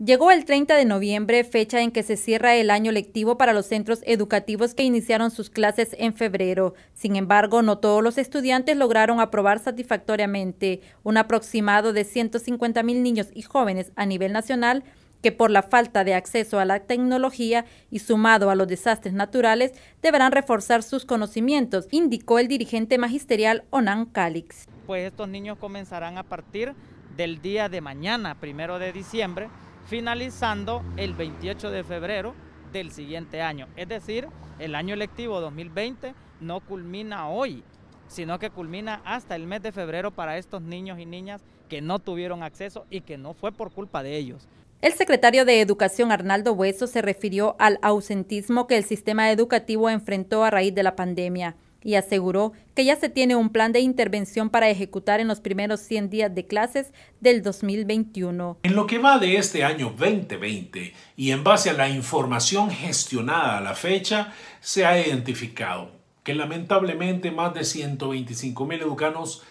Llegó el 30 de noviembre, fecha en que se cierra el año lectivo para los centros educativos que iniciaron sus clases en febrero. Sin embargo, no todos los estudiantes lograron aprobar satisfactoriamente. Un aproximado de 150 mil niños y jóvenes a nivel nacional que por la falta de acceso a la tecnología y sumado a los desastres naturales deberán reforzar sus conocimientos, indicó el dirigente magisterial Onan Calix. Pues estos niños comenzarán a partir del día de mañana, primero de diciembre, finalizando el 28 de febrero del siguiente año. Es decir, el año electivo 2020 no culmina hoy, sino que culmina hasta el mes de febrero para estos niños y niñas que no tuvieron acceso y que no fue por culpa de ellos. El secretario de Educación Arnaldo Hueso se refirió al ausentismo que el sistema educativo enfrentó a raíz de la pandemia y aseguró que ya se tiene un plan de intervención para ejecutar en los primeros 100 días de clases del 2021. En lo que va de este año 2020 y en base a la información gestionada a la fecha, se ha identificado que lamentablemente más de 125 mil educandos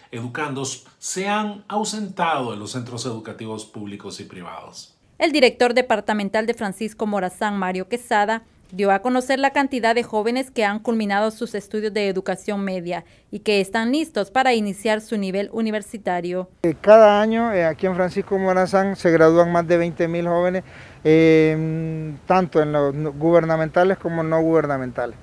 se han ausentado en los centros educativos públicos y privados. El director departamental de Francisco Morazán, Mario Quesada, dio a conocer la cantidad de jóvenes que han culminado sus estudios de educación media y que están listos para iniciar su nivel universitario. Eh, cada año eh, aquí en Francisco Morazán se gradúan más de 20 mil jóvenes, eh, tanto en los gubernamentales como no gubernamentales.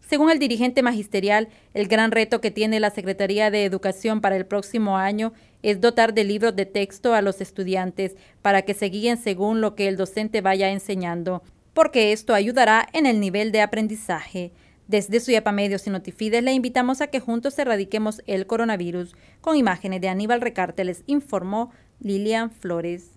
Según el dirigente magisterial, el gran reto que tiene la Secretaría de Educación para el próximo año es dotar de libros de texto a los estudiantes para que se guíen según lo que el docente vaya enseñando porque esto ayudará en el nivel de aprendizaje. Desde Suyapa Medios y Notifides le invitamos a que juntos erradiquemos el coronavirus. Con imágenes de Aníbal Recarte informó Lilian Flores.